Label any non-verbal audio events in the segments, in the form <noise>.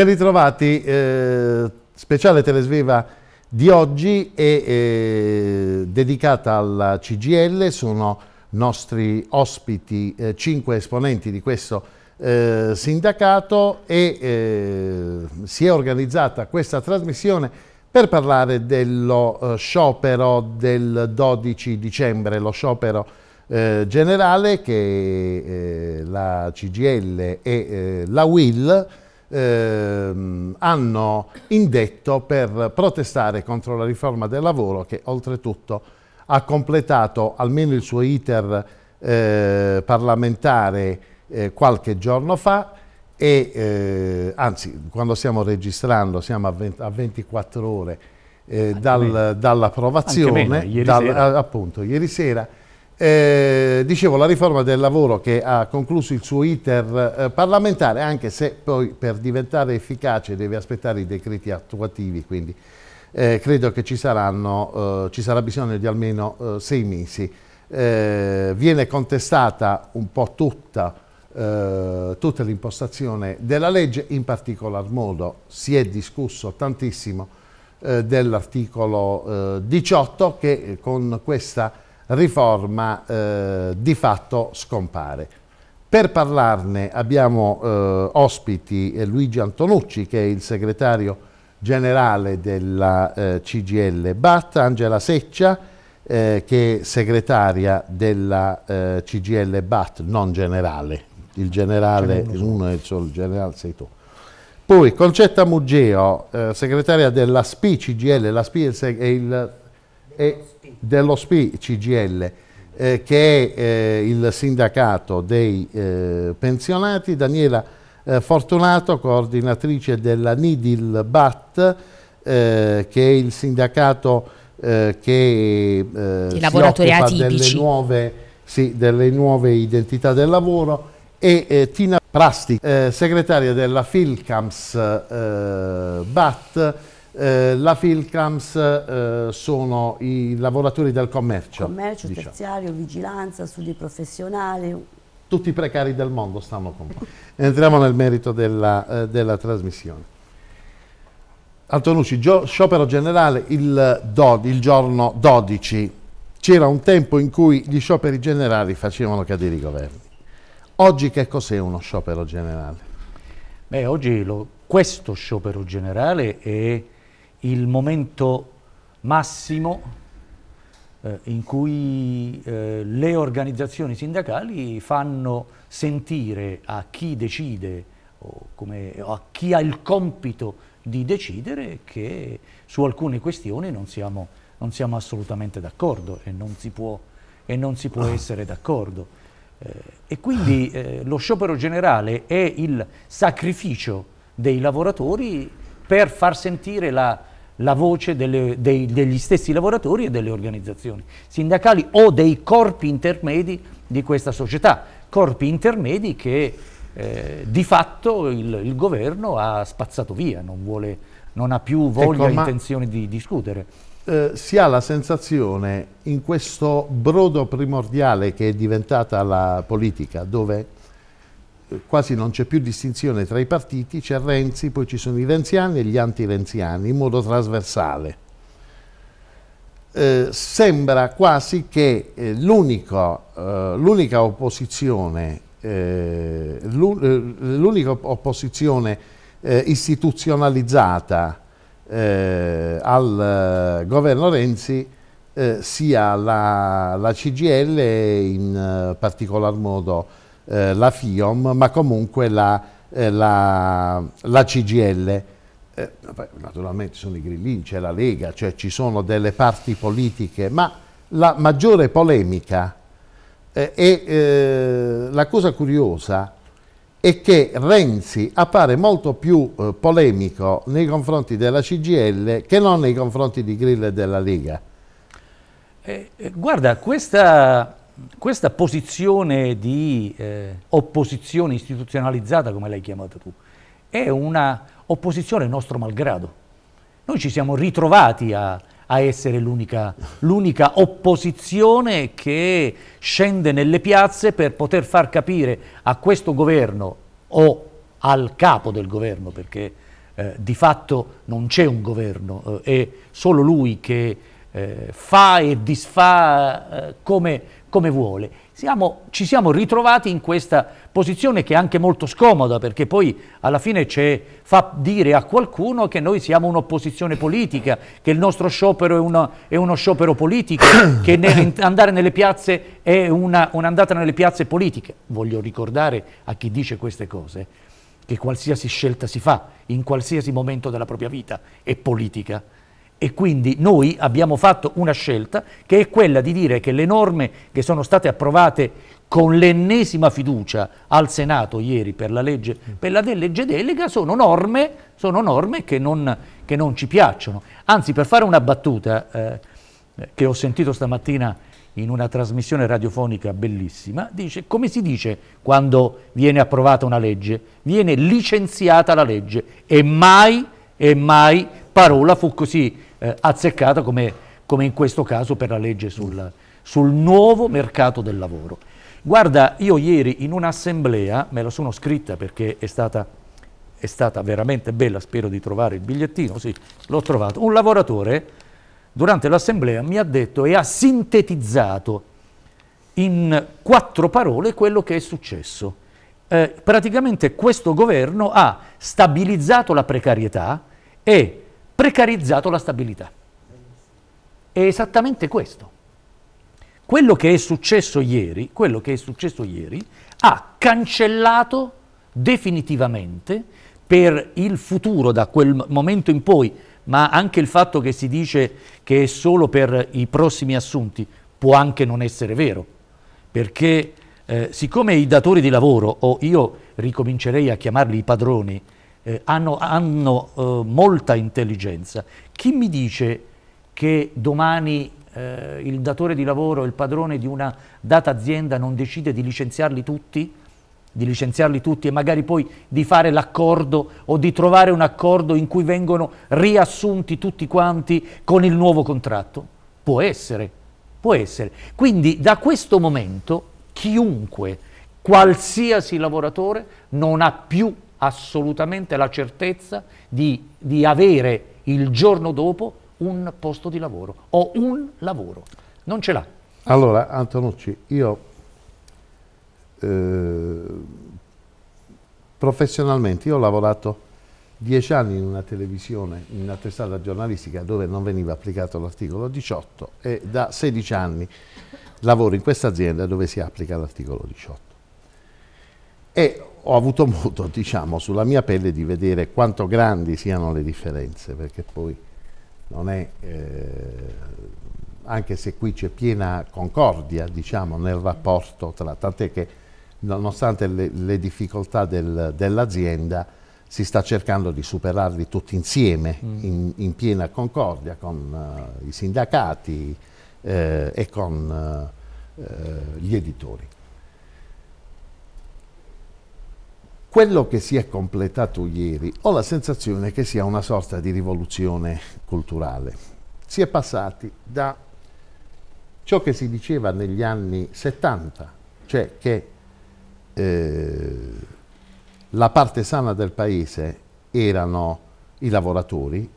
Ben ritrovati, eh, speciale Telesviva di oggi è eh, dedicata alla CGL, sono nostri ospiti eh, cinque esponenti di questo eh, sindacato e eh, si è organizzata questa trasmissione per parlare dello eh, sciopero del 12 dicembre, lo sciopero generale che la CGL e la WIL ehm, hanno indetto per protestare contro la riforma del lavoro che oltretutto ha completato almeno il suo iter eh, parlamentare eh, qualche giorno fa e eh, anzi quando stiamo registrando siamo a, 20, a 24 ore eh, dal, dall'approvazione, dal, appunto ieri sera eh, dicevo, la riforma del lavoro che ha concluso il suo iter eh, parlamentare, anche se poi per diventare efficace deve aspettare i decreti attuativi, quindi eh, credo che ci, saranno, eh, ci, sarà bisogno di almeno eh, sei mesi. Eh, viene contestata un po' tutta, tutta l'impostazione della legge, in particolar modo si è discusso tantissimo dell'articolo 18 che con questa riforma eh, di fatto scompare. Per parlarne abbiamo eh, ospiti eh, Luigi Antonucci che è il segretario generale della eh, CGL BAT, Angela Seccia eh, che è segretaria della eh, CGL BAT, non generale, il generale uno è il solo, il generale sei tu. Poi Concetta Muggeo, segretaria della SPI CGL, la SPI è il dello SPI, CGL, eh, che è eh, il sindacato dei eh, pensionati, Daniela eh, Fortunato, coordinatrice della NIDIL BAT, eh, che è il sindacato eh, che I lavoratori atipici. Delle nuove, sì, delle nuove identità del lavoro, e Tina Prasti, segretaria della Filcams BAT, eh, la Filcams eh, sono i lavoratori del commercio. Commercio, diciamo. terziario, vigilanza, studi professionali. Tutti i precari del mondo stanno con noi. Entriamo nel merito della, eh, della trasmissione. Antonucci, sciopero generale il, do, il giorno 12. C'era un tempo in cui gli scioperi generali facevano cadere i governi. Oggi che cos'è uno sciopero generale? Beh, oggi lo, questo sciopero generale è il momento massimo eh, in cui eh, le organizzazioni sindacali fanno sentire a chi decide o, come, o a chi ha il compito di decidere che su alcune questioni non siamo, non siamo assolutamente d'accordo e non si può, non si può ah. essere d'accordo. Eh, e quindi eh, lo sciopero generale è il sacrificio dei lavoratori per far sentire la la voce delle, dei, degli stessi lavoratori e delle organizzazioni sindacali o dei corpi intermedi di questa società, corpi intermedi che eh, di fatto il, il, governo ha spazzato via, non, vuole, non ha più ecco, voglia e ecco, intenzione di discutere. Eh, si ha la sensazione in questo brodo primordiale che è diventata la politica, dove quasi non c'è più distinzione tra i partiti, c'è Renzi, poi ci sono i renziani e gli anti-renziani in modo trasversale. Eh, sembra quasi che eh, eh l'unica eh, eh opposizione, opposizione eh, istituzionalizzata al governo Renzi sia la, la CGL in particolar modo eh, la FIOM, ma comunque la, eh, la, la CGL. Eh, naturalmente sono i grillini, c'è la Lega, cioè ci sono delle parti politiche, ma la maggiore polemica eh, e eh, la cosa curiosa è che Renzi appare molto più eh, polemico nei confronti della CGL che non nei confronti di Grillo e della Lega. Eh, eh, guarda, questa questa posizione di eh, opposizione istituzionalizzata, come l'hai chiamata tu, è una opposizione nostro malgrado. Noi ci siamo ritrovati a, a essere l'unica, opposizione che scende nelle piazze per poter far capire a questo governo o al capo del governo, perché eh, di fatto non c'è un governo, eh, è solo lui che eh, fa e disfa eh, come come vuole. Siamo, ci siamo ritrovati in questa posizione che è anche molto scomoda perché poi alla fine fa dire a qualcuno che noi siamo un'opposizione politica, che il nostro sciopero è, una, è uno sciopero politico, <coughs> che nel, andare nelle piazze è un'andata nelle piazze politiche. Voglio ricordare a chi dice queste cose che qualsiasi scelta si fa in qualsiasi momento della propria vita è politica e quindi noi abbiamo fatto una scelta che è quella di dire che le norme che sono state approvate con l'ennesima fiducia al Senato ieri per la legge, mm. per la legge delega sono norme, sono norme che, non, che, non, ci piacciono. Anzi, per fare una battuta eh, che ho sentito stamattina in una trasmissione radiofonica bellissima, dice come si dice quando viene approvata una legge? Viene licenziata la legge e mai, e mai parola fu così eh, azzeccata come, come, in questo caso per la legge sul, sul nuovo mercato del lavoro. Guarda, io ieri in un'assemblea, me la sono scritta perché è stata è stata veramente bella, spero di trovare il bigliettino, sì, l'ho trovato. Un lavoratore durante l'assemblea mi ha detto e ha sintetizzato in quattro parole quello che è successo. Eh, praticamente questo governo ha stabilizzato la precarietà e precarizzato la stabilità. È esattamente questo. Quello che è successo ieri, quello che è successo ieri ha cancellato definitivamente per il futuro da quel momento in poi, ma anche il fatto che si dice che è solo per i prossimi assunti può anche non essere vero, perché eh, siccome i datori di lavoro, o io ricomincerei a chiamarli i padroni, eh, hanno, hanno eh, molta intelligenza. Chi mi dice che domani eh, il datore di lavoro, il padrone di una data azienda non decide di licenziarli tutti? di licenziarli tutti e magari poi di fare l'accordo o di trovare un accordo in cui vengono riassunti tutti quanti con il nuovo contratto? Può essere, può essere. Quindi da questo momento chiunque, qualsiasi lavoratore, non ha più assolutamente la certezza di, di avere il giorno dopo un posto di lavoro o un lavoro. Non ce l'ha. Allora, Antonucci, io eh, professionalmente io ho lavorato dieci anni in una televisione, in una testata giornalistica dove non veniva applicato l'articolo 18 e da 16 anni lavoro in questa azienda dove si applica l'articolo 18. E ho avuto modo, <laughs> diciamo, sulla mia pelle di vedere quanto grandi siano le differenze, perché poi non è, eh, anche se qui c'è piena concordia, diciamo, nel rapporto tra, tant'è che nonostante le, le difficoltà del, dell'azienda si sta cercando di superarli tutti insieme, mm. in, in, piena concordia con uh, i sindacati eh, e con uh, gli editori. Quello che si è completato ieri ho la sensazione che sia una sorta di rivoluzione culturale. Si è passati da ciò che si diceva negli anni 70, cioè che eh, la parte sana del paese erano i lavoratori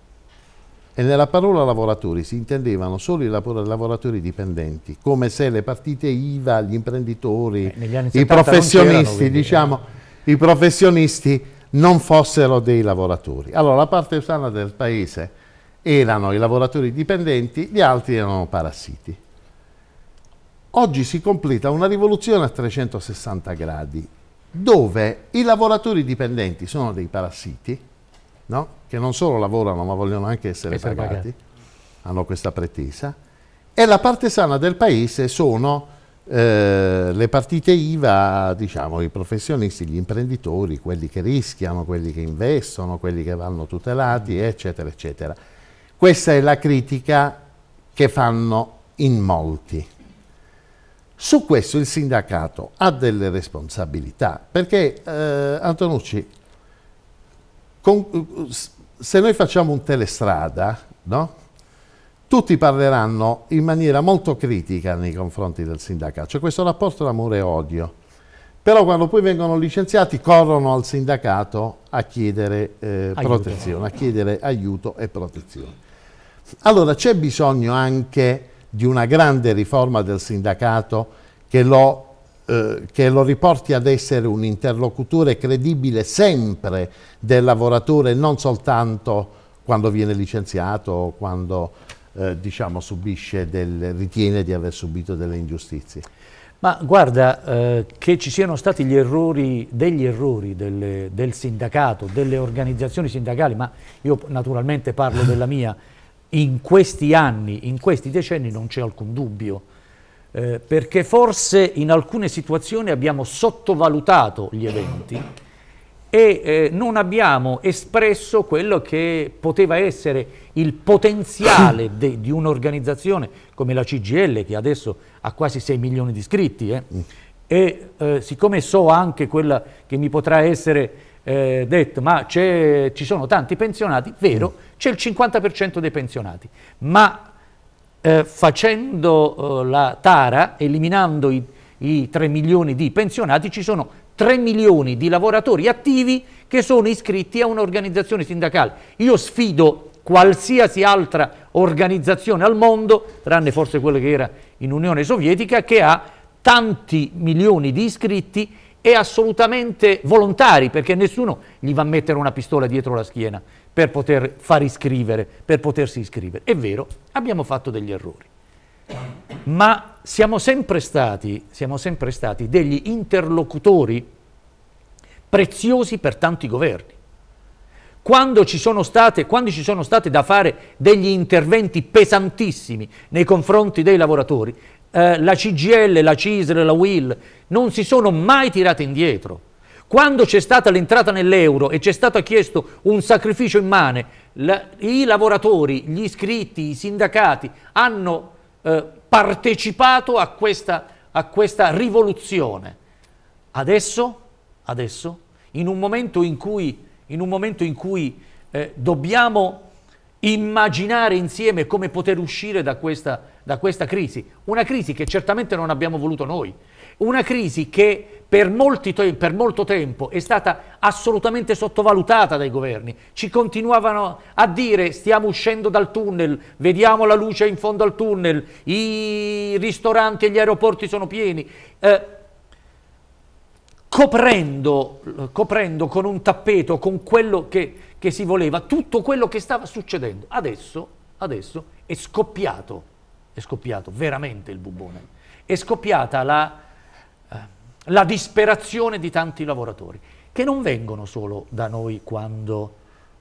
e nella parola lavoratori si intendevano solo i lavoratori dipendenti, come se le partite IVA, gli imprenditori, Beh, i professionisti, eh. diciamo i professionisti non fossero dei lavoratori. Allora la parte sana del paese erano i lavoratori dipendenti, gli altri erano parassiti. Oggi si completa una rivoluzione a 360 gradi dove i lavoratori dipendenti sono dei parassiti, no? che non solo lavorano ma vogliono anche essere pagati, pagati, hanno questa pretesa, e la parte sana del paese sono eh, le partite IVA, diciamo, i professionisti, gli imprenditori, quelli che rischiano, quelli che investono, quelli che vanno tutelati, eccetera, eccetera. Questa è la critica che fanno in molti. Su questo il sindacato ha delle responsabilità, perché eh, Antonucci, con, se noi facciamo un telestrada, no? tutti parleranno in maniera molto critica nei confronti del sindacato. C'è questo rapporto d'amore e odio. Però quando poi vengono licenziati corrono al sindacato a chiedere eh, protezione, a chiedere aiuto e protezione. Allora c'è bisogno anche di una grande riforma del sindacato che lo, eh, che lo riporti ad essere un interlocutore credibile sempre del lavoratore, non soltanto quando viene licenziato o quando eh, diciamo, del, ritiene di aver subito delle ingiustizie. Ma guarda, eh, che ci siano stati errori, degli errori delle, del sindacato, delle organizzazioni sindacali, ma io naturalmente parlo della mia, in questi anni, in questi decenni non c'è alcun dubbio, eh, perché forse in alcune situazioni abbiamo sottovalutato gli eventi, e eh, non abbiamo espresso quello che poteva essere il potenziale <coughs> de, di un'organizzazione come la CGL, che adesso ha quasi 6 milioni di iscritti, eh, mm. e eh, siccome so anche quella che mi potrà essere eh, detto, ma ci sono tanti pensionati, vero, mm. c'è il 50% dei pensionati, ma eh, facendo eh, la tara, eliminando i, i 3 milioni di pensionati, ci sono 3 milioni di lavoratori attivi che sono iscritti a un'organizzazione sindacale. Io sfido qualsiasi altra organizzazione al mondo, tranne forse quella che era in Unione Sovietica, che ha tanti milioni di iscritti e assolutamente volontari, perché nessuno gli va a mettere una pistola dietro la schiena per poter far iscrivere, per potersi iscrivere. È vero, abbiamo fatto degli errori ma siamo sempre stati, siamo sempre stati degli interlocutori preziosi per tanti governi. Quando ci, state, quando ci, sono state da fare degli interventi pesantissimi nei confronti dei lavoratori, eh, la CGL, la CISL, la WIL non si sono mai tirate indietro. Quando c'è stata l'entrata nell'euro e c'è stato chiesto un sacrificio immane, la, i lavoratori, gli iscritti, i sindacati hanno eh, partecipato a questa, a questa rivoluzione. Adesso, adesso, in un momento in cui, in momento in cui eh, dobbiamo immaginare insieme come poter uscire da questa, da questa crisi, una crisi che certamente non abbiamo voluto noi, una crisi che per, te per molto tempo è stata assolutamente sottovalutata dai governi. Ci continuavano a dire stiamo uscendo dal tunnel, vediamo la luce in fondo al tunnel, i ristoranti e gli aeroporti sono pieni. Eh, coprendo, coprendo, con un tappeto, con quello che, che, si voleva, tutto quello che stava succedendo. Adesso, adesso è scoppiato, è scoppiato veramente il bubone. È scoppiata la la disperazione di tanti lavoratori, che non vengono solo da noi quando,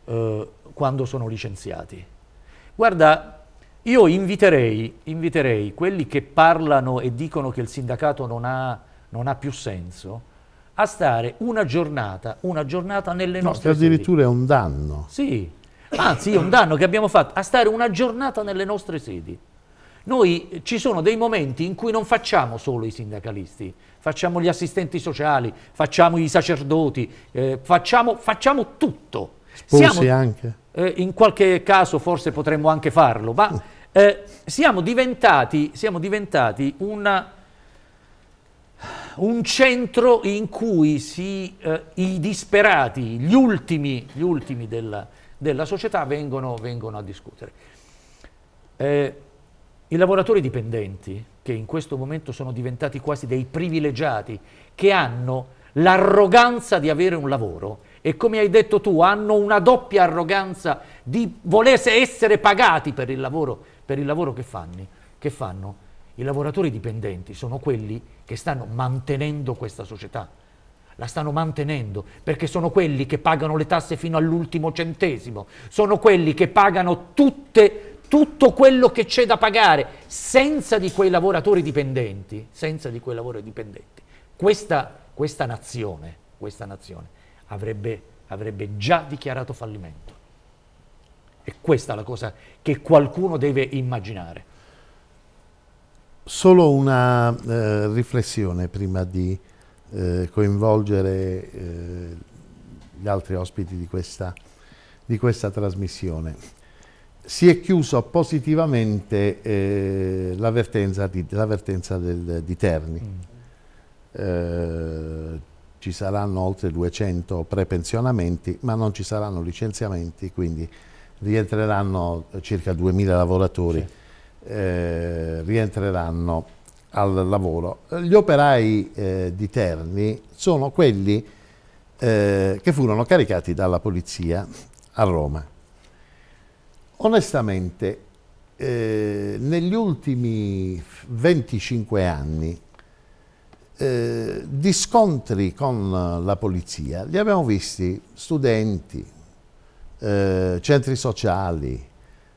eh, quando sono licenziati. Guarda, io inviterei, inviterei, quelli che parlano e dicono che il sindacato non ha, non ha più senso a stare una giornata, una giornata nelle no, nostre sedi. No, addirittura è un danno. Sì, anzi è un danno che abbiamo fatto, a stare una giornata nelle nostre sedi noi ci sono dei momenti in cui non facciamo solo i sindacalisti, facciamo gli assistenti sociali, facciamo i sacerdoti, eh, facciamo, facciamo, tutto. Sposi siamo, anche. Eh, in qualche caso forse potremmo anche farlo, ma mm. eh, siamo diventati, siamo diventati una, un centro in cui si, eh, i disperati, gli ultimi, gli ultimi della, della, società vengono, vengono, a discutere Eh, i lavoratori dipendenti, che in questo momento sono diventati quasi dei privilegiati, che hanno l'arroganza di avere un lavoro e come hai detto tu hanno una doppia arroganza di volersi essere pagati per il lavoro, per il lavoro che, fanno, che fanno. I lavoratori dipendenti sono quelli che stanno mantenendo questa società, la stanno mantenendo perché sono quelli che pagano le tasse fino all'ultimo centesimo, sono quelli che pagano tutte le tutto quello che c'è da pagare, senza di quei lavoratori dipendenti, senza di quei lavoratori dipendenti, questa, questa nazione, questa nazione avrebbe, avrebbe già dichiarato fallimento. E questa è la cosa che qualcuno deve immaginare. Solo una eh, riflessione prima di eh, coinvolgere eh, gli altri ospiti di questa, di questa trasmissione si è chiuso positivamente eh, l'avvertenza di, di, Terni. Mm. Eh, ci saranno oltre 200 prepensionamenti, ma non ci saranno licenziamenti, quindi rientreranno circa 2.000 lavoratori, sì. eh, rientreranno al lavoro. Gli operai eh, di Terni sono quelli eh, che furono caricati dalla polizia a Roma Onestamente, eh, negli ultimi 25 anni eh, di scontri con la polizia li abbiamo visti studenti, eh, centri sociali,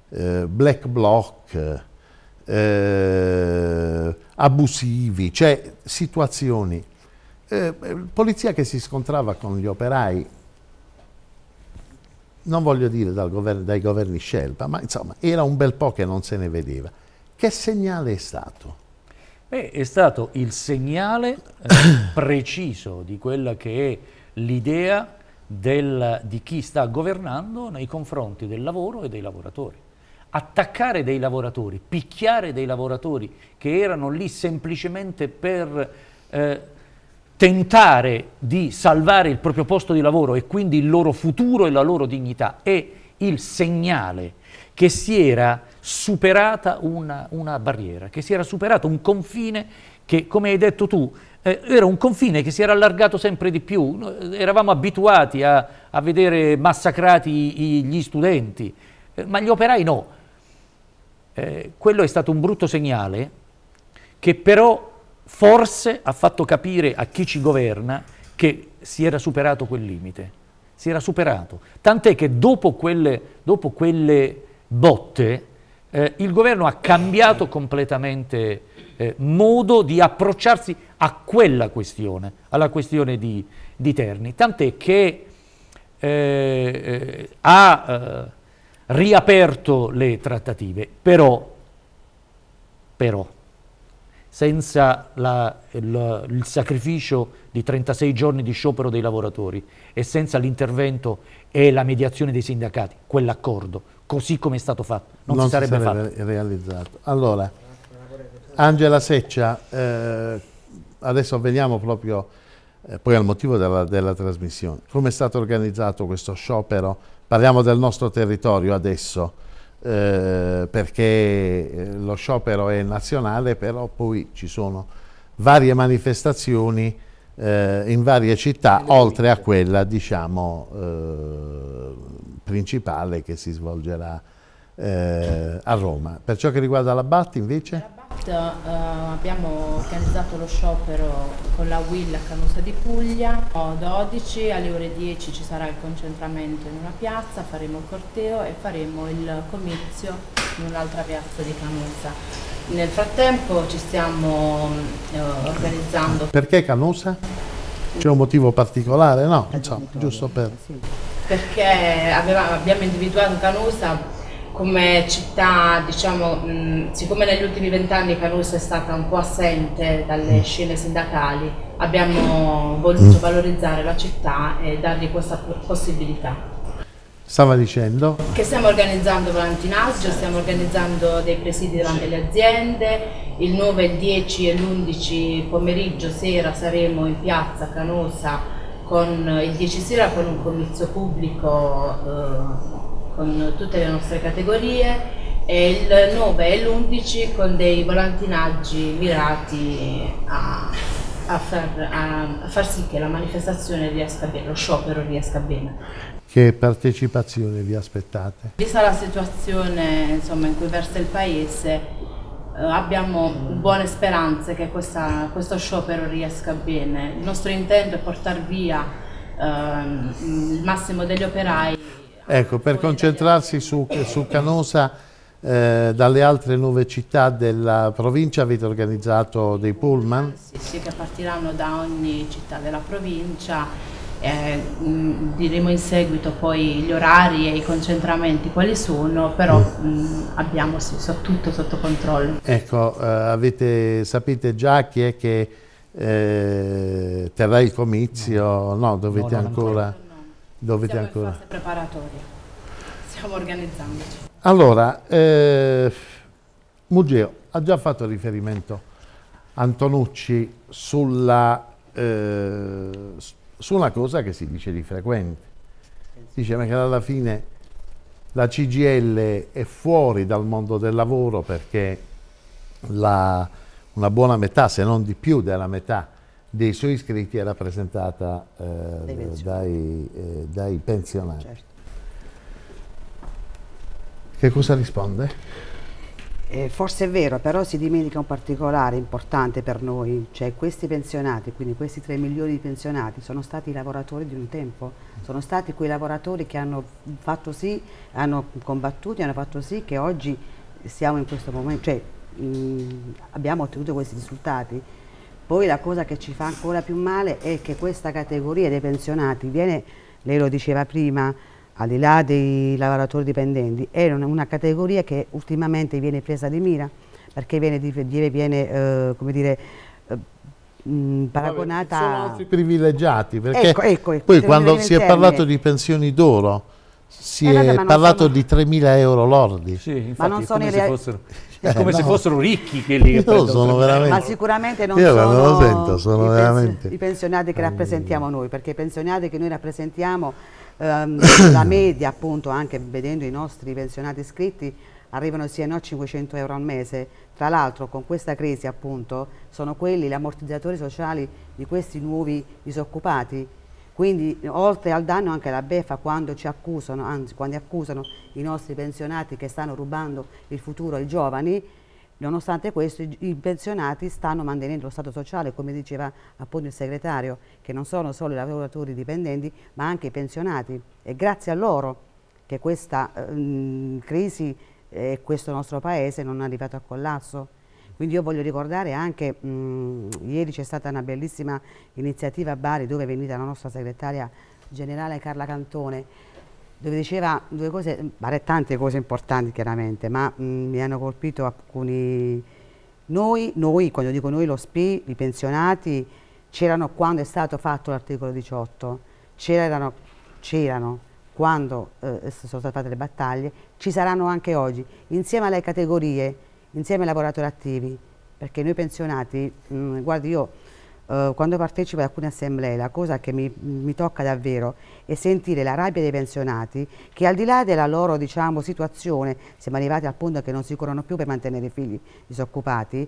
eh, black bloc, eh, abusivi, cioè situazioni. Eh, polizia che si scontrava con gli operai non voglio dire governo, dai governi scelta, ma insomma era un bel po' che non se ne vedeva. Che segnale è stato? Beh, è stato il segnale eh, <coughs> preciso di quella che è l'idea di chi sta governando nei confronti del lavoro e dei lavoratori. Attaccare dei lavoratori, picchiare dei lavoratori che erano lì semplicemente per eh, tentare di salvare il proprio posto di lavoro e quindi il loro futuro e la loro dignità è il segnale che si era superata una, una barriera, che si era superato un confine che, come hai detto tu, eh, era un confine che si era allargato sempre di più. Noi eravamo abituati a, a vedere massacrati i, gli studenti, eh, ma gli operai no. Eh, quello è stato un brutto segnale che però forse ha fatto capire a chi ci governa che si era superato quel limite, si era superato. Tant'è che dopo quelle, dopo quelle botte eh, il governo ha cambiato completamente eh, modo di approcciarsi a quella questione, alla questione di, di Terni, tant'è che eh, eh ha eh, riaperto le trattative, però, però senza la, il, il, sacrificio di 36 giorni di sciopero dei lavoratori e senza l'intervento e la mediazione dei sindacati, quell'accordo, così come è stato fatto, non, non si sarebbe, si sarebbe fatto. realizzato. Allora, Angela Seccia, eh, adesso veniamo proprio eh, poi al motivo della, della trasmissione. Come è stato organizzato questo sciopero? Parliamo del nostro territorio adesso eh, perché eh, lo sciopero è nazionale, però poi ci sono varie manifestazioni eh, in varie città, oltre a quella diciamo, eh, principale che si svolgerà eh, a Roma. Per ciò che riguarda la BAT invece? La eh, abbiamo organizzato lo sciopero con la WIL a Canusa di Puglia, o 12 alle ore 10 ci sarà il concentramento in una piazza, faremo il corteo e faremo il comizio in un'altra piazza di Canusa. Nel frattempo ci stiamo eh, organizzando. Perché Canusa? C'è un motivo particolare? No, insomma, giusto per... Perché aveva, abbiamo individuato Canusa come città, diciamo, mh, siccome negli ultimi vent'anni Canusa è stata un po' assente dalle mm. scene sindacali, abbiamo voluto mm. valorizzare la città e dargli questa possibilità. Stava dicendo? Che stiamo organizzando Valentinaggio, stiamo organizzando dei presidi davanti alle aziende, il 9, il 10 e l'11 pomeriggio, sera saremo in piazza Canosa con il 10 sera con un comizio pubblico eh, con tutte le nostre categorie e il 9 e l'11 con dei volantinaggi mirati a, a, far, a, far, sì che la manifestazione riesca bene, lo sciopero riesca bene. Che partecipazione vi aspettate? Vista la situazione insomma, in cui versa il Paese, eh, abbiamo buone speranze che questa, questo sciopero riesca bene. Il nostro intento è portare via ehm, il massimo degli operai Ecco, per concentrarsi su, su Canosa, eh, dalle altre nove città della provincia avete organizzato dei pullman? Sì, sì, che partiranno da ogni città della provincia. Eh, mh, diremo in seguito poi gli orari e i concentramenti quali sono, però mm. mh, abbiamo sì, so, tutto sotto controllo. Ecco, eh, avete, sapete già chi è che eh, terrà il comizio? No, no dovete no, ancora... ancora Dovete Siamo ancora... in fase preparatoria, stiamo organizzandoci. Allora, eh, Mugeo ha già fatto riferimento Antonucci sulla, eh, su una cosa che si dice di frequente. Dice che alla fine la CGL è fuori dal mondo del lavoro perché la, una buona metà, se non di più della metà, dei suoi iscritti è rappresentata eh, dai, eh, dai, pensionati. Certo. Che cosa risponde? Eh, forse è vero, però si dimentica un particolare importante per noi, cioè questi pensionati, quindi questi 3 milioni di pensionati, sono stati i lavoratori di un tempo, sono stati quei lavoratori che hanno fatto sì, hanno combattuto e hanno fatto sì che oggi siamo in questo momento, cioè mh, mm, abbiamo ottenuto questi risultati poi la cosa che ci fa ancora più male è che questa categoria dei pensionati viene, lei lo diceva prima, al di là dei lavoratori dipendenti, è una, categoria che ultimamente viene presa di mira perché viene, viene eh, come dire, eh, Mh, paragonata Vabbè, sono altri privilegiati perché ecco, ecco, ecco, poi quando si è parlato di pensioni d'oro si eh, è, è parlato sono... di 3.000 euro lordi sì, infatti, ma non sono come se fossero è come eh, no. se fossero ricchi quelli che Io sono veramente... Ma sicuramente non Io sono, sento, sono i, veramente... i, pensionati che rappresentiamo noi, perché i pensionati che noi rappresentiamo, ehm, <coughs> la media appunto, anche vedendo i nostri pensionati iscritti, arrivano sì e no a 500 euro al mese. Tra l'altro con questa crisi appunto sono quelli gli ammortizzatori sociali di questi nuovi disoccupati quindi oltre al danno anche la beffa quando ci accusano, anzi quando accusano i nostri pensionati che stanno rubando il futuro ai giovani, Nonostante questo i pensionati stanno mantenendo lo Stato sociale, come diceva appunto il segretario, che non sono solo i lavoratori dipendenti ma anche i pensionati. E grazie a loro che questa eh, crisi e eh, questo nostro paese non è arrivato a collasso. Quindi io voglio ricordare anche, mh, ieri c'è stata una bellissima iniziativa a Bari dove è venuta la nostra segretaria generale Carla Cantone dove diceva due cose, pare tante cose importanti chiaramente, ma mh, mi hanno colpito alcuni... Noi, noi, quando dico noi, lo SPI, i pensionati, c'erano quando è stato fatto l'articolo 18, c'erano quando eh, sono state fatte le battaglie, ci saranno anche oggi, insieme alle categorie insieme ai lavoratori attivi, perché noi pensionati, mh, mm, guardi io eh, quando partecipo ad alcune assemblee la cosa che mi, mi, tocca davvero è sentire la rabbia dei pensionati che al di là della loro diciamo, situazione, siamo arrivati al punto che non si curano più per mantenere i figli disoccupati,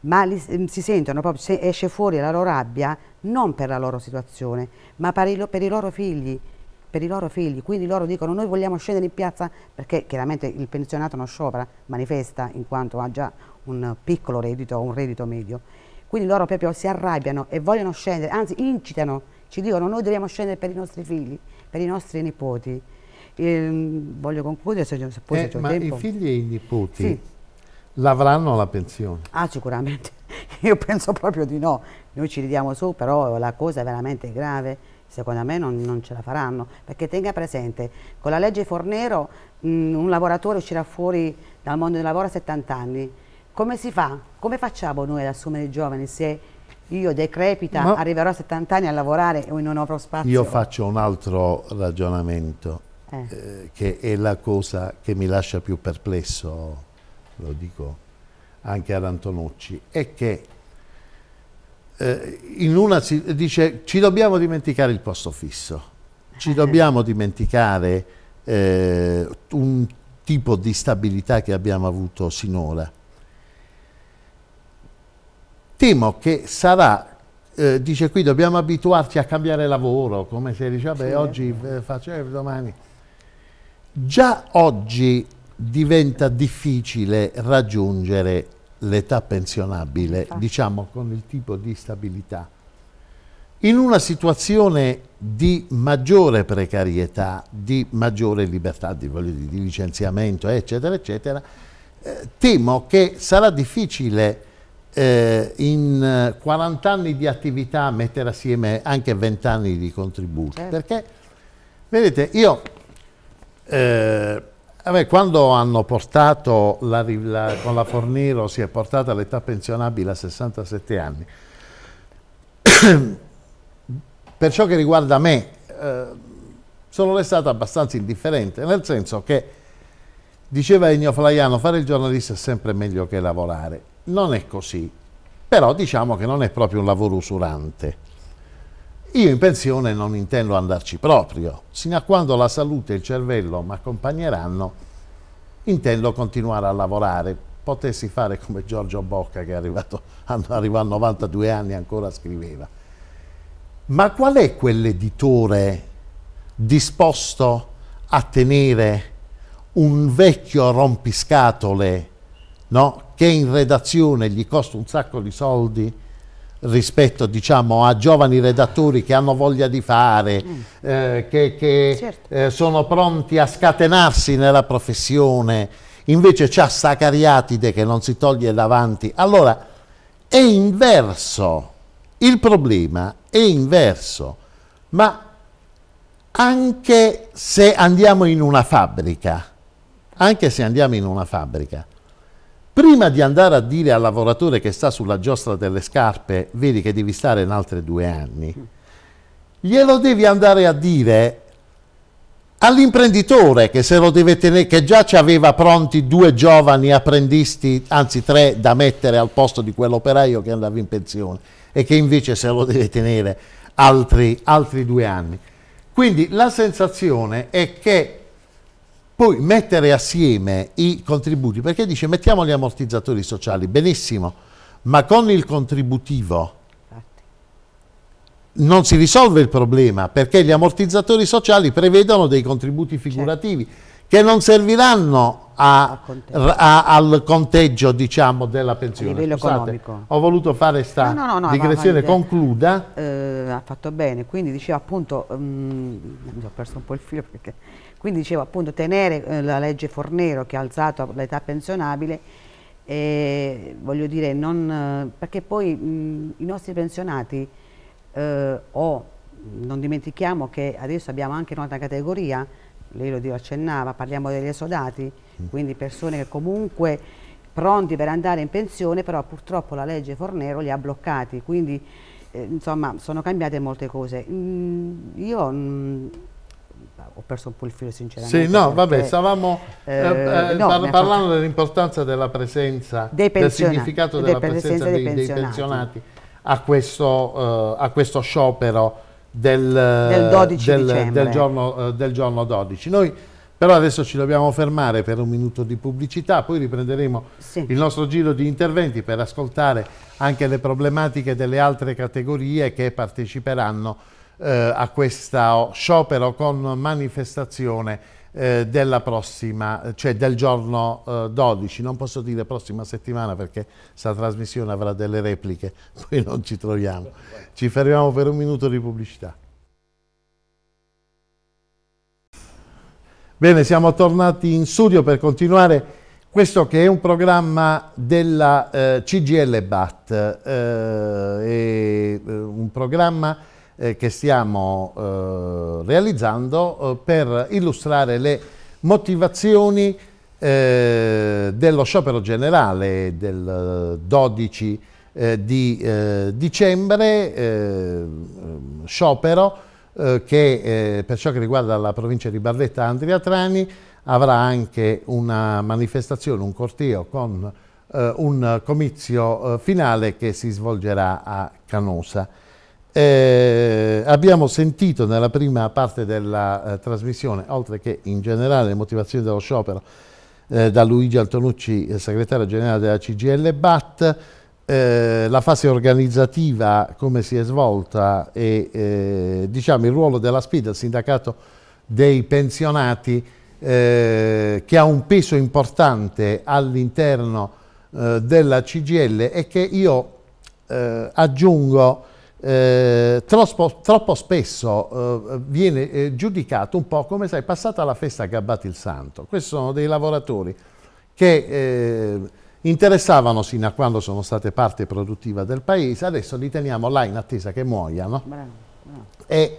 ma li, mm, si sentono proprio, se esce fuori la loro rabbia non per la loro situazione, ma per i, per i loro figli, per i loro figli, quindi loro dicono noi vogliamo scendere in piazza perché chiaramente il pensionato non sciopera, manifesta in quanto ha già un piccolo reddito o un reddito medio. Quindi loro proprio si arrabbiano e vogliono scendere, anzi incitano, ci dicono noi dobbiamo scendere per i nostri figli, per i nostri nipoti. Eh, voglio concludere se, se poi eh, se ma tempo. i figli e i nipoti sì. l'avranno la pensione? Ah sicuramente, <laughs> io penso proprio di no, noi ci ridiamo su però la cosa è veramente grave secondo me non, non, ce la faranno, perché tenga presente, con la legge Fornero mh, un lavoratore uscirà fuori dal mondo del lavoro a 70 anni, come si fa? Come facciamo noi ad assumere i giovani se io decrepita Ma arriverò a 70 anni a lavorare e non avrò spazio? Io faccio un altro ragionamento, eh. Eh, che è la cosa che mi lascia più perplesso, lo dico anche ad Antonucci, è che eh, in una dice ci dobbiamo dimenticare il posto fisso, ci dobbiamo dimenticare eh, un tipo di stabilità che abbiamo avuto sinora. Temo che sarà eh, dice qui dobbiamo abituarci a cambiare lavoro, come se dice vabbè sì, oggi eh, faccio eh, domani. Già oggi diventa difficile raggiungere l'età pensionabile, diciamo con il tipo di stabilità. In una situazione di maggiore precarietà, di maggiore libertà, di, dire, di licenziamento, eccetera, eccetera, eh, temo che sarà difficile eh, in 40 anni di attività mettere assieme anche 20 anni di contributi. Certo. Perché, vedete, io... Eh, eh quando hanno portato, la, la, con la Forniro si è portata l'età pensionabile a 67 anni, <coughs> per ciò che riguarda me, eh, sono restato abbastanza indifferente, nel senso che, diceva Ennio Flaiano, fare il giornalista è sempre meglio che lavorare. Non è così, però diciamo che non è proprio un lavoro usurante io in pensione non intendo andarci proprio, sino a quando la salute e il cervello mi accompagneranno, intendo continuare a lavorare. Potessi fare come Giorgio Bocca che arrivato, arriva a 92 anni e ancora scriveva. Ma qual è quell'editore disposto a tenere un vecchio rompiscatole no? che in redazione gli costa un sacco di soldi rispetto diciamo, a giovani redattori che hanno voglia di fare, mm. eh, che, che certo. eh, sono pronti a scatenarsi nella professione, invece c'ha Sacariatide che non si toglie davanti. Allora è inverso, il problema è inverso, ma anche se andiamo in una fabbrica, anche se andiamo in una fabbrica, Prima di andare a dire al lavoratore che sta sulla giostra delle scarpe, vedi che devi stare in altri due anni, glielo devi andare a dire all'imprenditore che se lo deve tenere, che già ci aveva pronti due giovani apprendisti, anzi tre, da mettere al posto di quell'operaio che andava in pensione e che invece se lo deve tenere altri, altri due anni. Quindi la sensazione è che poi mettere assieme i contributi, perché dice mettiamo gli ammortizzatori sociali, benissimo, ma con il contributivo non si risolve il problema perché gli ammortizzatori sociali prevedono dei contributi certo. figurativi certo. che non serviranno a, a, al conteggio diciamo, della pensione. Scusate, ho voluto fare questa no, no, no, digressione, va, va, concluda. Eh, ha fatto bene, quindi diceva appunto, mh, mm, mi ho perso un po' il filo perché quindi dicevo appunto tenere eh, la legge Fornero che ha alzato l'età pensionabile, eh, voglio dire, non, perché poi mh, i nostri pensionati eh, o non dimentichiamo che adesso abbiamo anche un'altra categoria, lei lo accennava, parliamo degli esodati, mm. quindi persone che comunque pronti per andare in pensione, però purtroppo la legge Fornero li ha bloccati, quindi eh, insomma sono cambiate molte cose. Mm, io mm, ho perso un po' il filo sinceramente. Sì, no, perché, vabbè, stavamo eh, eh, eh no, parlando dell'importanza della presenza, del significato della de presenza, dei, dei, pensionati. dei pensionati, a, questo, uh, a questo sciopero del, del, eh, del, del giorno, uh, del giorno 12. Noi però adesso ci dobbiamo fermare per un minuto di pubblicità, poi riprenderemo sì. il nostro giro di interventi per ascoltare anche le problematiche delle altre categorie che parteciperanno eh, a questo sciopero con manifestazione eh, della prossima, cioè del giorno 12, eh, non posso dire prossima settimana perché questa trasmissione avrà delle repliche, <laughs> poi non ci troviamo. Ci fermiamo per un minuto di pubblicità. Bene, siamo tornati in studio per continuare questo che è un programma della eh, CGL BAT, eh, è eh, un programma eh, che stiamo eh, realizzando eh, per illustrare le motivazioni eh, dello sciopero generale del 12 di dicembre, ehm, sciopero che per ciò che riguarda la provincia di Barletta Andria Trani avrà anche una manifestazione, un corteo con un comizio finale che si svolgerà a Canosa. Eh, abbiamo sentito nella prima parte della eh, trasmissione, oltre che in generale le motivazioni dello sciopero, eh, da Luigi Antonucci, eh, segretario generale della CGL BAT, eh, la fase organizzativa, come si è svolta e eh, diciamo, il ruolo della SPID, il sindacato dei pensionati, che ha un peso importante all'interno della CGL e che io aggiungo eh, troppo, troppo, spesso eh, viene eh, giudicato un po' come sai, passata la festa gabbati il santo. Questi sono dei lavoratori che eh, interessavano sino a quando sono state parte produttiva del paese, adesso li teniamo là in attesa che muoiano bravo, bravo. e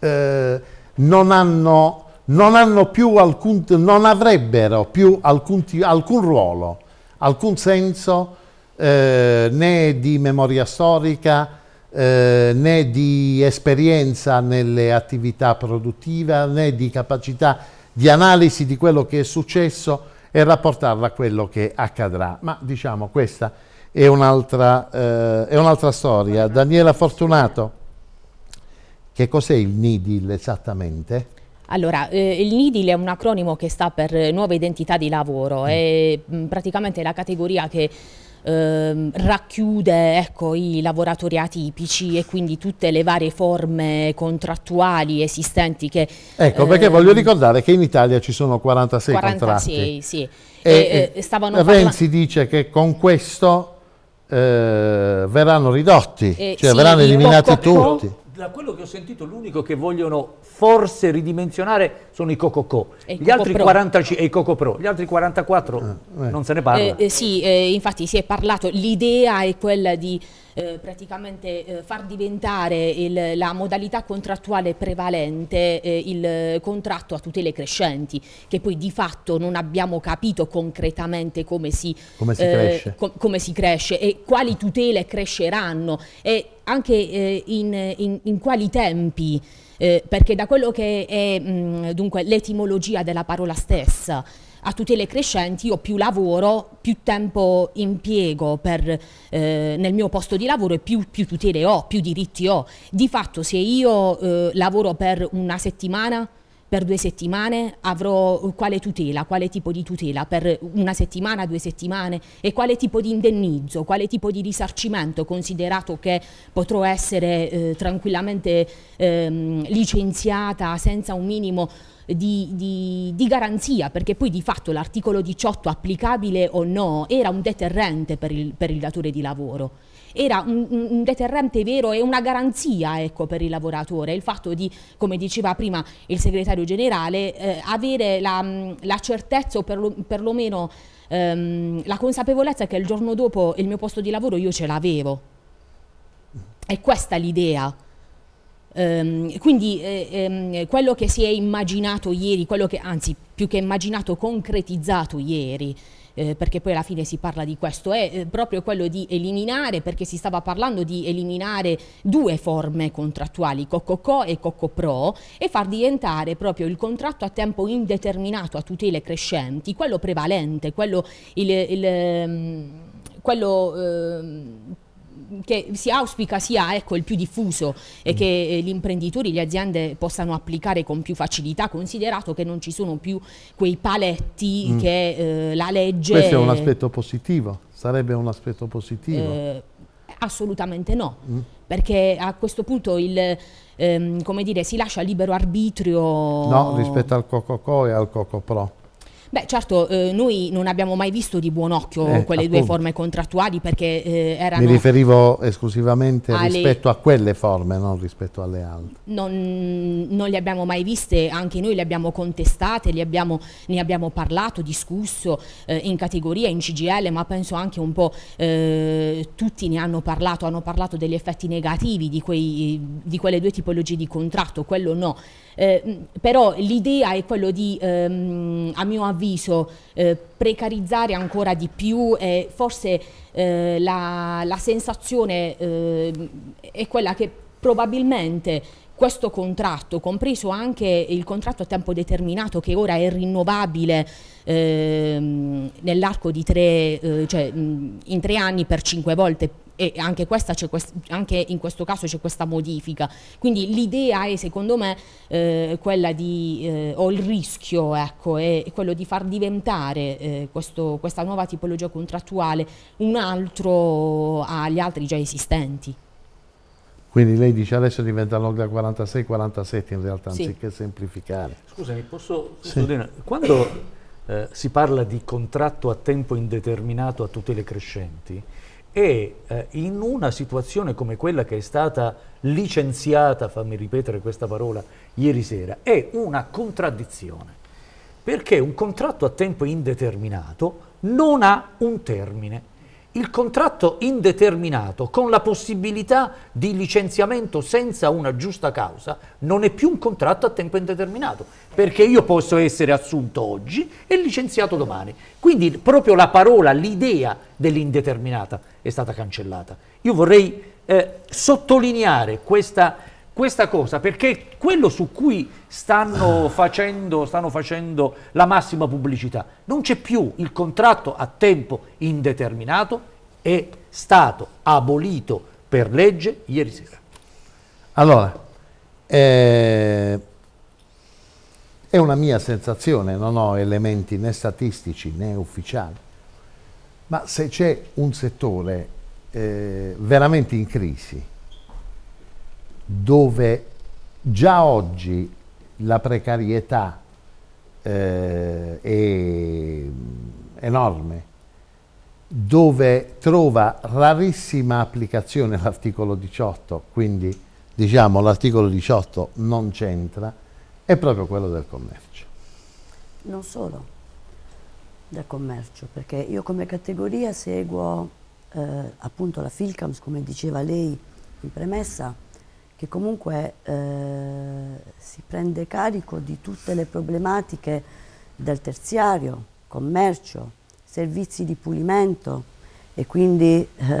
eh, non hanno, non, hanno alcun, non avrebbero più alcun, alcun ruolo, alcun senso eh, né di memoria storica, eh, né di esperienza nelle attività produttive né di capacità di analisi di quello che è successo e rapportarla a quello che accadrà. Ma diciamo questa è un'altra, eh, è un'altra storia. Daniela Fortunato, che cos'è il NIDIL esattamente? Allora, eh, il NIDIL è un acronimo che sta per Nuova Identità di Lavoro, mm. è mh, mm, praticamente la categoria che eh, racchiude ecco, i lavoratori atipici e quindi tutte le varie forme contrattuali esistenti che... Ecco, perché voglio ehm, ricordare che in Italia ci sono 46, 46 contratti. Sì. E, e, e eh, Renzi dice che con questo eh, verranno ridotti, eh, cioè sì, verranno eliminati poco, tutti da quello che ho sentito l'unico che vogliono forse ridimensionare sono i Cococò e gli altri 45 e i Cocopro gli altri 44 ah, eh. non se ne parla eh, eh, sì eh, infatti si è parlato l'idea è quella di eh, praticamente eh, far diventare il, la modalità contrattuale prevalente eh, il contratto a tutele crescenti, che poi di fatto non abbiamo capito concretamente come si, come si, eh, cresce. Com come si cresce e quali tutele cresceranno e anche eh, in, in, in quali tempi. Eh, perché da quello che è mm, l'etimologia della parola stessa, a tutele crescenti ho più lavoro, più tempo impiego per, eh, nel mio posto di lavoro e più, più, tutele ho, più diritti ho. Di fatto se io eh, lavoro per una settimana, per due settimane avrò quale tutela, quale tipo di tutela, per una settimana, due settimane e quale tipo di indennizzo, quale tipo di risarcimento, considerato che potrò essere eh, tranquillamente ehm, licenziata senza un minimo di, di, di garanzia, perché poi di fatto l'articolo 18 applicabile o no era un deterrente per il, per il datore di lavoro era un, un, deterrente vero e una garanzia ecco, per il lavoratore, il fatto di, come diceva prima il segretario generale, eh, avere la, mm, la, certezza o per, perlomeno ehm, la consapevolezza che il giorno dopo il mio posto di lavoro io ce l'avevo. È questa l'idea. Um, quindi um, quello che si è immaginato ieri, quello che anzi più che immaginato concretizzato ieri, eh, perché poi alla fine si parla di questo, è eh, proprio quello di eliminare, perché si stava parlando di eliminare due forme contrattuali, COCOCO e COCOPRO, e far diventare proprio il contratto a tempo indeterminato a tutele crescenti, quello prevalente, quello, il, il, ehm, quello eh, che si auspica sia ecco, il più diffuso e mm. che eh, gli imprenditori, le aziende possano applicare con più facilità, considerato che non ci sono più quei paletti mm. che eh, la legge... Questo è un aspetto positivo, sarebbe un aspetto positivo. Eh, assolutamente no, mm. perché a questo punto il, ehm, dire, si lascia libero arbitrio... No, rispetto al Coco e al Coco Pro. Beh, certo, eh, noi non abbiamo mai visto di buon occhio eh, quelle appunto. due forme contrattuali perché eh, erano... Mi riferivo esclusivamente alle... rispetto a quelle forme, non rispetto alle altre. Non, non, le abbiamo mai viste, anche noi le abbiamo contestate, le abbiamo, ne abbiamo parlato, discusso eh, in categoria, in CGL, ma penso anche un po' eh, tutti ne hanno parlato, hanno parlato degli effetti negativi di, quei, di quelle due tipologie di contratto, quello no. Eh, però l'idea è quello di, ehm, a mio avviso, avviso eh, precarizzare ancora di più e forse eh, la, la, sensazione eh, è quella che probabilmente questo contratto, compreso anche il contratto a tempo determinato che ora è rinnovabile ehm, nell'arco di tre, eh, cioè, in tre anni per cinque volte e anche, quest- anche, in questo caso c'è questa modifica. Quindi l'idea è secondo me eh, quella di, eh, o il rischio ecco, è, quello di far diventare eh, questo, questa nuova tipologia contrattuale un altro agli altri già esistenti. Quindi lei dice adesso diventa log da 46 47 in realtà, sì. anziché semplificare. Scusami, posso... Sì. Quando eh, si parla di contratto a tempo indeterminato a tutele crescenti, e eh, in una situazione come quella che è stata licenziata, fammi ripetere questa parola, ieri sera, è una contraddizione, perché un contratto a tempo indeterminato non ha un termine. Il contratto indeterminato con la possibilità di licenziamento senza una giusta causa non è più un contratto a tempo indeterminato, perché io posso essere assunto oggi e licenziato domani. Quindi proprio la parola, l'idea dell'indeterminata è stata cancellata. Io vorrei eh, sottolineare questa, questa, cosa perché quello su cui stanno <sighs> facendo, stanno facendo la massima pubblicità non c'è più il contratto a tempo indeterminato è stato abolito per legge ieri sera. Allora, eh, è una mia sensazione, non ho elementi né statistici né ufficiali, ma se c'è un settore eh, veramente in crisi, dove già oggi la precarietà eh, è enorme, dove trova rarissima applicazione l'articolo 18, quindi diciamo l'articolo 18 non c'entra, è proprio quello del commercio. Non solo, da commercio, perché io come categoria seguo eh, appunto la Filcams, come diceva lei in premessa, che comunque eh, si prende carico di tutte le problematiche del terziario, commercio, servizi di pulimento e quindi eh,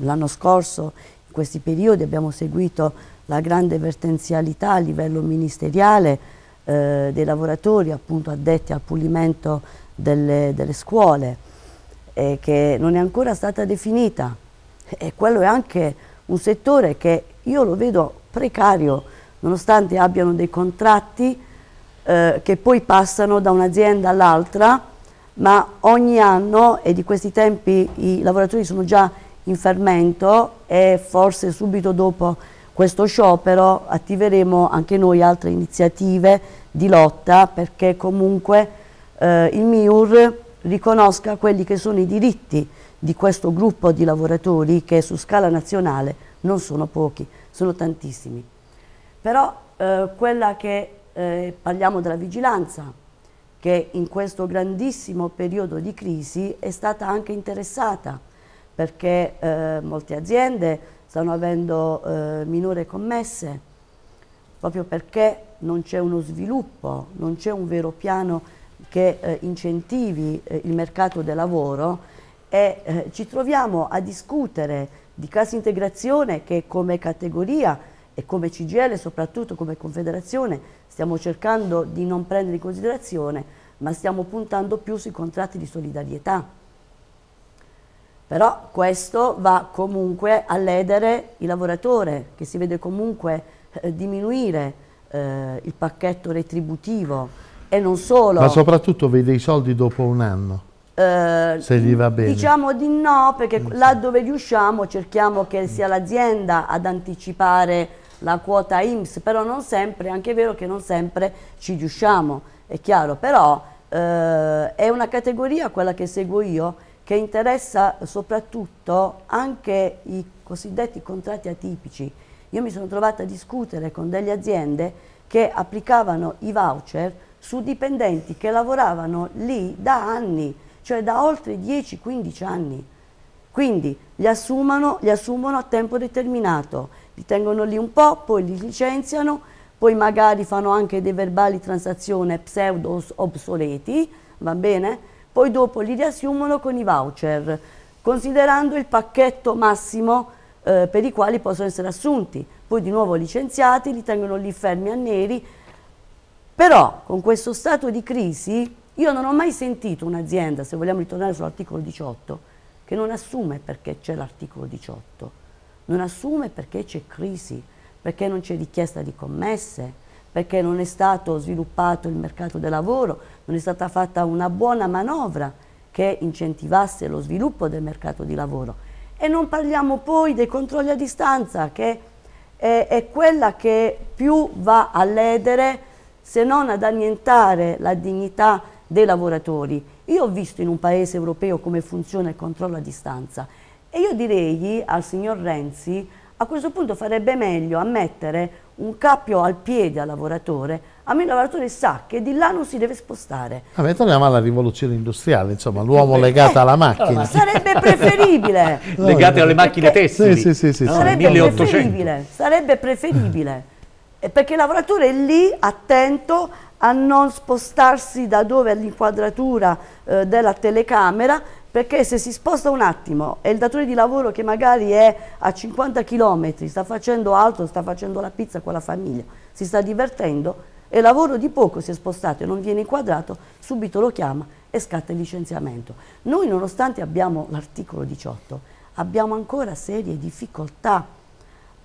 l'anno scorso in questi periodi abbiamo seguito la grande vertenzialità a livello ministeriale eh, dei lavoratori appunto addetti al pulimento delle, delle scuole eh, che non è ancora stata definita e quello è anche un settore che io lo vedo precario nonostante abbiano dei contratti eh, che poi passano da un'azienda all'altra ma ogni anno e di questi tempi i lavoratori sono già in fermento e forse subito dopo questo sciopero attiveremo anche noi altre iniziative di lotta perché comunque eh, il MIUR riconosca quelli che sono i diritti di questo gruppo di lavoratori che su scala nazionale non sono pochi, sono tantissimi. Però eh, quella che eh, parliamo della vigilanza, che in questo grandissimo periodo di crisi è stata anche interessata, perché eh, molte aziende stanno avendo eh, minore commesse, proprio perché non c'è uno sviluppo, non c'è un vero piano che eh, incentivi eh, il mercato del lavoro e eh, ci troviamo a discutere di cassa integrazione che come categoria e come CGL, soprattutto come Confederazione, stiamo cercando di non prendere in considerazione, ma stiamo puntando più sui contratti di solidarietà. Però questo va comunque a ledere il lavoratore, che si vede comunque eh, diminuire eh, il pacchetto retributivo e non solo. Ma soprattutto vede i soldi dopo un anno. Eh, se gli va bene. Diciamo di no, perché mm, là dove riusciamo cerchiamo che sia l'azienda ad anticipare la quota IMSS, però non sempre, è anche vero che non sempre ci riusciamo, è chiaro, però eh, è una categoria quella che seguo io che interessa soprattutto anche i cosiddetti contratti atipici. Io mi sono trovata a discutere con delle aziende che applicavano i voucher su dipendenti che lavoravano lì da anni, cioè da oltre 10-15 anni. Quindi li, assumano, li assumono a tempo determinato, li tengono lì un po', poi li licenziano, poi magari fanno anche dei verbali transazione pseudo obsoleti, va bene? Poi dopo li riassumono con i voucher, considerando il pacchetto massimo eh, per i quali possono essere assunti. Poi di nuovo licenziati, li tengono lì fermi a neri però con questo stato di crisi io non ho mai sentito un'azienda, se vogliamo ritornare sull'articolo 18, che non assume perché c'è l'articolo 18, non assume perché c'è crisi, perché non c'è richiesta di commesse, perché non è stato sviluppato il mercato del lavoro, non è stata fatta una buona manovra che incentivasse lo sviluppo del mercato di lavoro. E non parliamo poi dei controlli a distanza, che è, è quella che più va a ledere se non ad annientare la dignità dei lavoratori. Io ho visto in un paese europeo come funziona il controllo a distanza e io direi al signor Renzi a questo punto farebbe meglio a mettere un cappio al piede al lavoratore, almeno il lavoratore sa che di là non si deve spostare. Vabbè, torniamo alla rivoluzione industriale, insomma, eh, l'uomo eh, legato alla eh, macchina. Sarebbe preferibile. <laughs> Legato alle macchine tessili. Sì, sì, sì, sì, no, sarebbe, preferibile, sarebbe preferibile perché il lavoratore è lì attento a non spostarsi da dove è l'inquadratura eh, della telecamera, perché se si sposta un attimo e il datore di lavoro che magari è a 50 km, sta facendo altro, sta facendo la pizza con la famiglia, si sta divertendo e lavoro di poco si è spostato e non viene inquadrato, subito lo chiama e scatta il licenziamento. Noi nonostante abbiamo l'articolo 18, abbiamo ancora serie difficoltà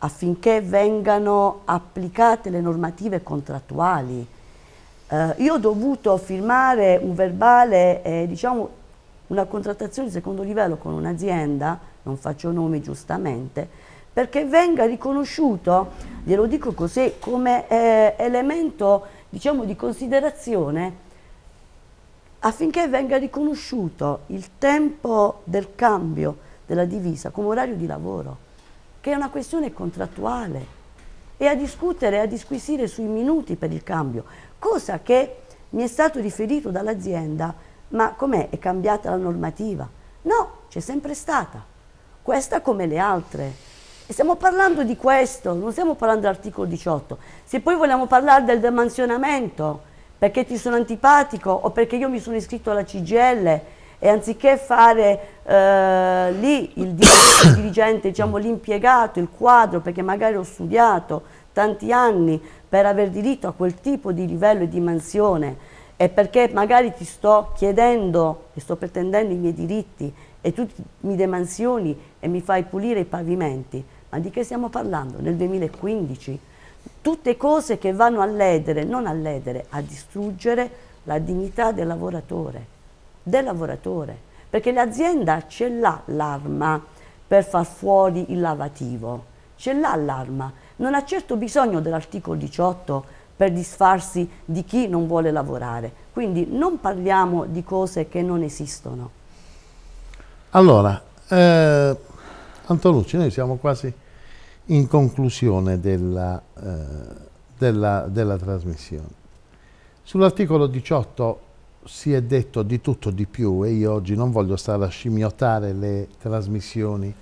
affinché vengano applicate le normative contrattuali. Eh, io ho dovuto firmare un verbale, eh, diciamo una contrattazione di secondo livello con un'azienda, non faccio nomi giustamente, perché venga riconosciuto, glielo dico così, come eh, elemento diciamo, di considerazione affinché venga riconosciuto il tempo del cambio della divisa come orario di lavoro che è una questione contrattuale, e a discutere e a disquisire sui minuti per il cambio, cosa che mi è stato riferito dall'azienda, ma com'è? È cambiata la normativa? No, c'è sempre stata, questa come le altre. E stiamo parlando di questo, non stiamo parlando dell'articolo 18. Se poi vogliamo parlare del demansionamento, perché ti sono antipatico o perché io mi sono iscritto alla CGL e anziché fare eh, lì <coughs> il dirigente, diciamo, l'impiegato, il quadro, perché magari ho studiato tanti anni per aver diritto a quel tipo di livello e di mansione e perché magari ti sto chiedendo e sto pretendendo i miei diritti e tu mi demansioni e mi fai pulire i pavimenti, ma di che stiamo parlando? Nel 2015? Tutte cose che vanno a ledere, non a ledere, a distruggere la dignità del lavoratore del lavoratore, perché l'azienda ce l'ha l'arma per far fuori il lavativo, ce l'ha l'arma, non ha certo bisogno dell'articolo 18 per disfarsi di chi non vuole lavorare, quindi non parliamo di cose che non esistono. Allora, eh, Antonucci, noi siamo quasi in conclusione della, eh, della, della trasmissione. Sull'articolo 18 si è detto di tutto di più e io oggi non voglio stare a scimmiotare le trasmissioni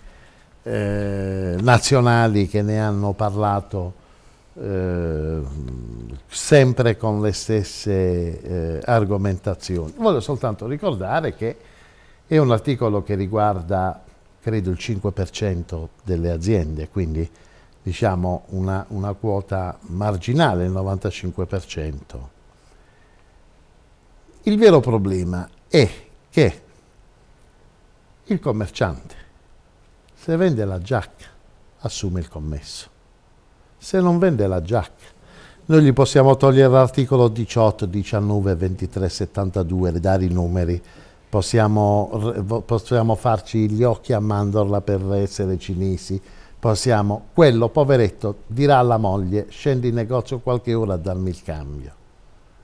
eh, nazionali che ne hanno parlato eh, sempre con le stesse eh, argomentazioni. Voglio soltanto ricordare che è un articolo che riguarda credo il 5% delle aziende, quindi diciamo una, una quota marginale, il 95%. Il vero problema è che il commerciante, se vende la giacca, assume il commesso. Se non vende la giacca, noi gli possiamo togliere l'articolo 18, 19, 23, 72, dare i numeri, possiamo, possiamo farci gli occhi a mandorla per essere cinesi, possiamo, quello poveretto dirà alla moglie scendi in negozio qualche ora a darmi il cambio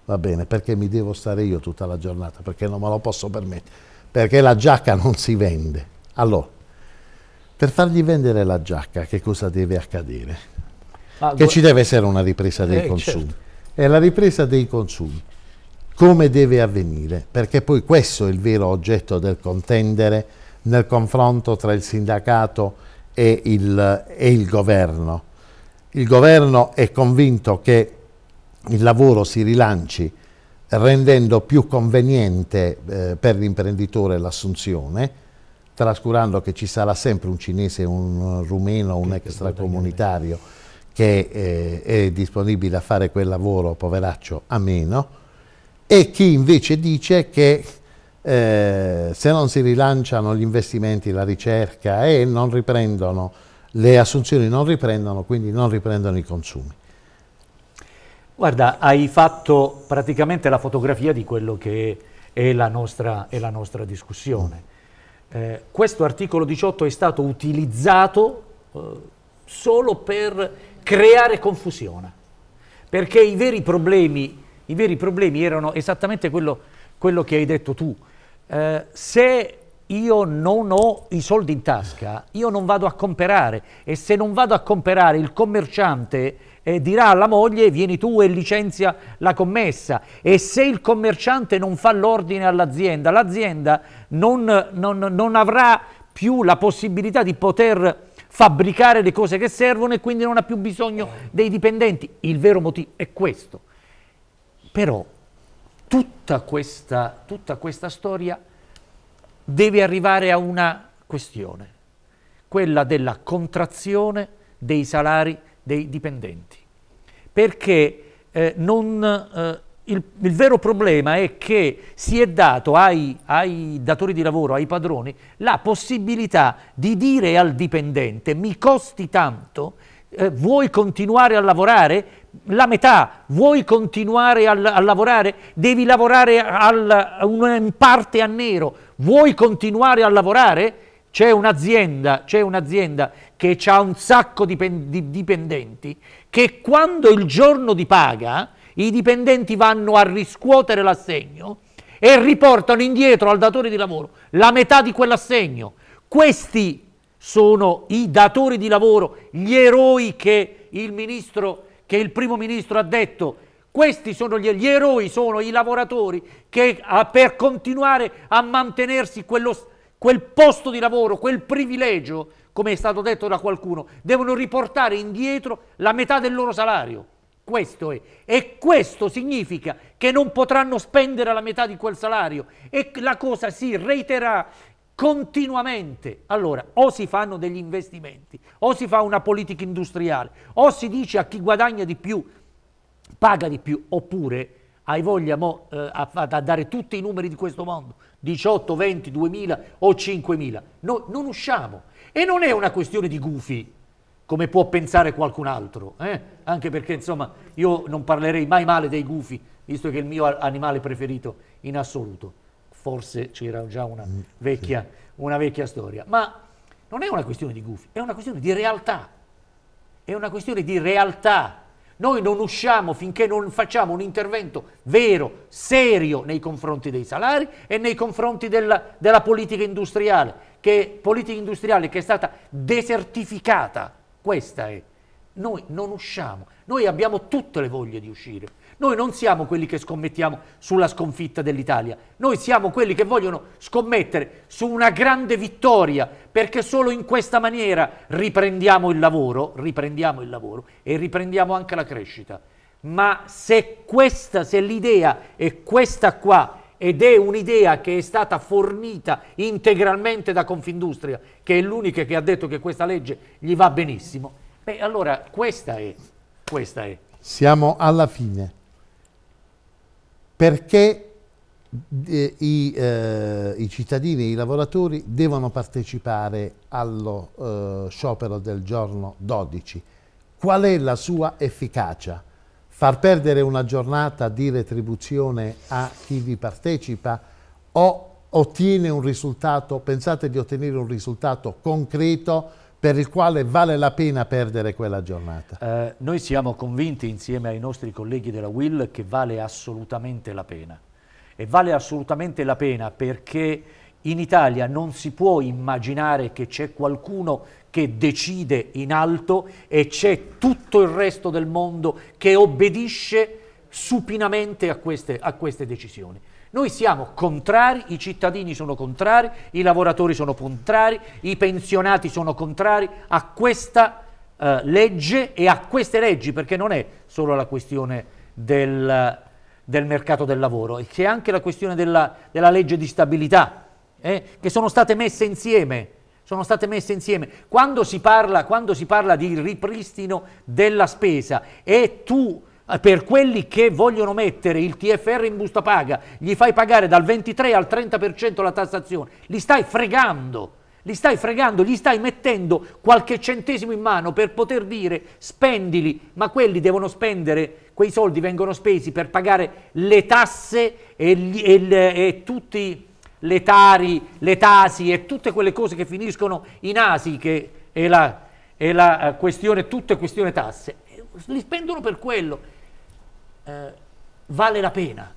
va bene, perché mi devo stare io tutta la giornata, perché non me lo posso permettere, perché la giacca non si vende. Allora, per fargli vendere la giacca che cosa deve accadere? Ah, che ci deve essere una ripresa dei eh, certo. consumi. Certo. E la ripresa dei consumi come deve avvenire? Perché poi questo è il vero oggetto del contendere nel confronto tra il sindacato e il, e il governo. Il governo è convinto che il lavoro si rilanci rendendo più conveniente eh, per l'imprenditore l'assunzione, trascurando che ci sarà sempre un cinese, un rumeno, un extracomunitario che eh, è disponibile a fare quel lavoro, poveraccio, a meno, e chi invece dice che eh, se non si rilanciano gli investimenti, la ricerca e non riprendono, le assunzioni non riprendono, quindi non riprendono i consumi. Guarda, hai fatto praticamente la fotografia di quello che è la nostra, è la nostra discussione. Eh, questo articolo 18 è stato utilizzato eh, solo per creare confusione, perché i veri problemi, i veri problemi erano esattamente quello, quello, che hai detto tu. Eh, se io non ho i soldi in tasca, io non vado a comprare e se non vado a comprare il commerciante eh, dirà alla moglie vieni tu e licenzia la commessa e se il commerciante non fa l'ordine all'azienda, l'azienda non, non, non avrà più la possibilità di poter fabbricare le cose che servono e quindi non ha più bisogno dei dipendenti. Il vero motivo è questo. Però tutta questa, tutta questa storia deve arrivare a una questione, quella della contrazione dei salari dei dipendenti perché eh, non, eh, il, il, vero problema è che si è dato ai, ai, datori di lavoro, ai padroni, la possibilità di dire al dipendente mi costi tanto, eh, vuoi continuare a lavorare? La metà, vuoi continuare a, a lavorare? Devi lavorare al, in parte a nero, vuoi continuare a lavorare? C'è un'azienda, c'è un'azienda che ha un sacco di dipendenti, che quando il giorno di paga i dipendenti vanno a riscuotere l'assegno e riportano indietro al datore di lavoro la metà di quell'assegno. Questi sono i datori di lavoro, gli eroi che il, ministro, che il primo ministro ha detto. Questi sono gli, gli eroi, sono i lavoratori che a, per continuare a mantenersi quello stato quel posto di lavoro, quel privilegio, come è stato detto da qualcuno, devono riportare indietro la metà del loro salario. Questo è. E questo significa che non potranno spendere la metà di quel salario e la cosa si reitererà continuamente. Allora, o si fanno degli investimenti, o si fa una politica industriale, o si dice a chi guadagna di più paga di più, oppure hai voglia mo, eh, a, a dare tutti i numeri di questo mondo, 18, 20, 2000 o 5000. No, non usciamo. E non è una questione di gufi, come può pensare qualcun altro. Eh? Anche perché, insomma, io non parlerei mai male dei gufi, visto che è il mio animale preferito in assoluto. Forse c'era già una mm, vecchia, una vecchia storia. Ma non è una questione di gufi, è una questione di realtà. È una questione di realtà noi non usciamo finché non facciamo un intervento vero, serio nei confronti dei salari e nei confronti della, della politica industriale, che, politica industriale che è stata desertificata. Questa è. Noi non usciamo, noi abbiamo tutte le voglie di uscire. Noi non siamo quelli che scommettiamo sulla sconfitta dell'Italia, noi siamo quelli che vogliono scommettere su una grande vittoria, perché solo in questa maniera riprendiamo il lavoro, riprendiamo il lavoro e riprendiamo anche la crescita. Ma se questa, se l'idea è questa qua, ed è un'idea che è stata fornita integralmente da Confindustria, che è l'unica che ha detto che questa legge gli va benissimo, beh allora questa è, questa è. Siamo alla fine perché eh, i, eh, i, cittadini, i lavoratori devono partecipare allo eh, sciopero del giorno 12. Qual è la sua efficacia? Far perdere una giornata di retribuzione a chi vi partecipa o ottiene un risultato, pensate di ottenere un risultato concreto per il quale vale la pena perdere quella giornata? Eh, noi siamo convinti insieme ai nostri colleghi della Will che vale assolutamente la pena e vale assolutamente la pena perché in Italia non si può immaginare che c'è qualcuno che decide in alto e c'è tutto il resto del mondo che obbedisce supinamente a queste, a queste decisioni. Noi siamo contrari, i cittadini sono contrari, i lavoratori sono contrari, i pensionati sono contrari a questa eh, legge e a queste leggi, perché non è solo la questione del, del mercato del lavoro, c'è anche la questione della, della legge di stabilità, eh, che sono state messe insieme sono state messe insieme. Quando si, parla, quando si parla, di ripristino della spesa e tu per quelli che vogliono mettere il TFR in busta paga, gli fai pagare dal 23 al 30% la tassazione, li stai fregando, li stai fregando, gli stai mettendo qualche centesimo in mano per poter dire spendili, ma quelli devono spendere, quei soldi vengono spesi per pagare le tasse e, gli, e, e tutti le tari, le tasi e tutte quelle cose che finiscono in asi, che è la, è la eh, questione, tutte questione tasse, eh, li spendono per quello eh, vale la pena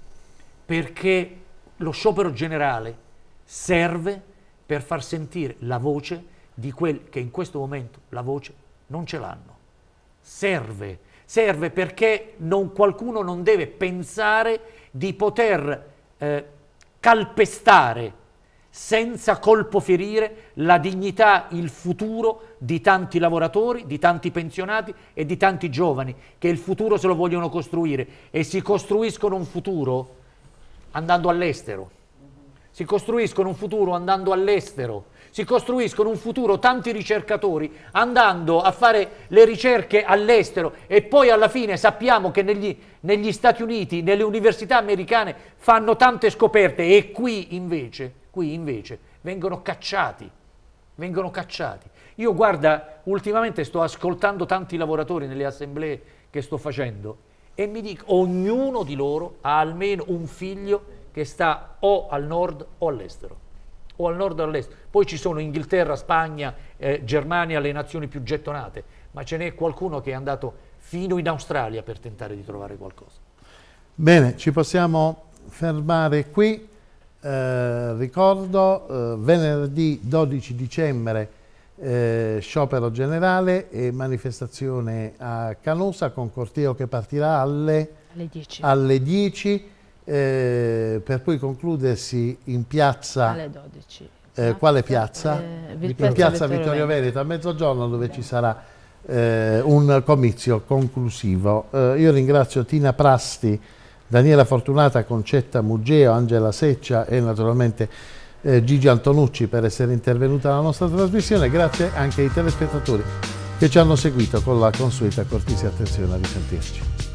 perché lo sciopero generale serve per far sentire la voce di quel che in questo momento la voce non ce l'hanno. Serve, serve perché non, qualcuno non deve pensare di poter eh, calpestare senza colpo ferire la dignità, il futuro di tanti lavoratori, di tanti pensionati e di tanti giovani che il futuro se lo vogliono costruire e si costruiscono un futuro andando all'estero. Si costruiscono un futuro andando all'estero, si costruiscono un futuro tanti ricercatori andando a fare le ricerche all'estero e poi alla fine sappiamo che negli, negli Stati Uniti, nelle università americane fanno tante scoperte e qui invece Qui invece vengono cacciati, vengono cacciati. Io guarda, ultimamente sto ascoltando tanti lavoratori nelle assemblee che sto facendo e mi dico, ognuno di loro ha almeno un figlio che sta o al nord o all'estero o al nord o all'est. Poi ci sono Inghilterra, Spagna, eh, Germania, le nazioni più gettonate, ma ce n'è qualcuno che è andato fino in Australia per tentare di trovare qualcosa. Bene, ci possiamo fermare qui. Eh, ricordo eh, venerdì 12 dicembre eh, sciopero generale e manifestazione a Canosa con corteo che partirà alle, alle 10, alle 10 eh, per poi concludersi in piazza alle 12 piazza, eh, quale piazza? in piazza Vittorio Veneto a mezzogiorno dove Bene. ci sarà un comizio conclusivo io ringrazio Tina Prasti Daniela Fortunata, Concetta Muggeo, Angela Seccia e naturalmente eh, Gigi Antonucci per essere intervenuta alla nostra trasmissione. Grazie anche ai telespettatori che ci hanno seguito con la consueta cortese attenzione a risentirci.